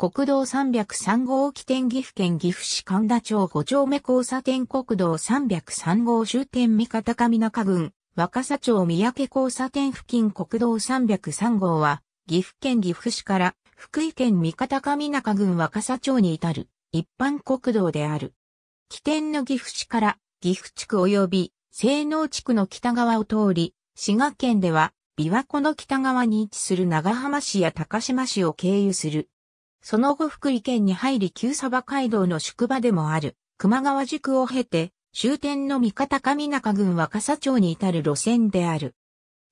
国道303号起点岐阜県岐阜市神田町5丁目交差点国道303号終点三方上中郡若狭町三宅交差点付近国道303号は岐阜県岐阜市から福井県三方上中郡若狭町に至る一般国道である。起点の岐阜市から岐阜地区及び西能地区の北側を通り、滋賀県では琵琶湖の北側に位置する長浜市や高島市を経由する。その後福井県に入り旧鯖街道の宿場でもある、熊川宿を経て、終点の三方上中郡若狭町に至る路線である。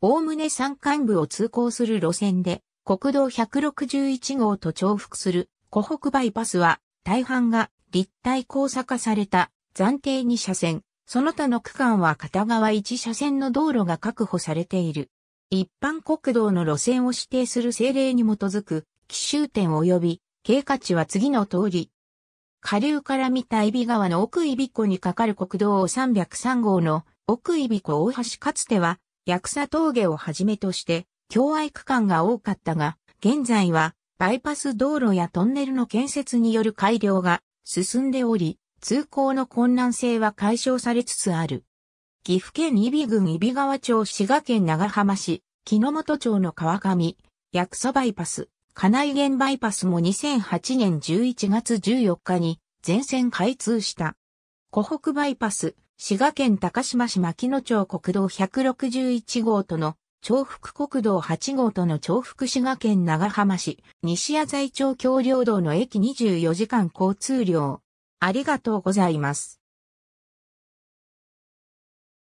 おおむね山間部を通行する路線で、国道161号と重複する湖北バイパスは、大半が立体交差化された暫定2車線、その他の区間は片側1車線の道路が確保されている。一般国道の路線を指定する政令に基づく奇襲点及び経過値は次の通り。下流から見た伊比川の奥伊比湖に架かる国道303号の奥伊比湖大橋かつては、八草峠をはじめとして、境愛区間が多かったが、現在は、バイパス道路やトンネルの建設による改良が進んでおり、通行の困難性は解消されつつある。岐阜県伊比郡伊比川町滋賀県長浜市、木之本町の川上、八草バイパス、金井原バイパスも2008年11月14日に全線開通した。湖北バイパス、滋賀県高島市牧野町国道161号との重複国道8号との重複滋賀県長浜市、西谷在町橋領道の駅24時間交通量。ありがとうございます。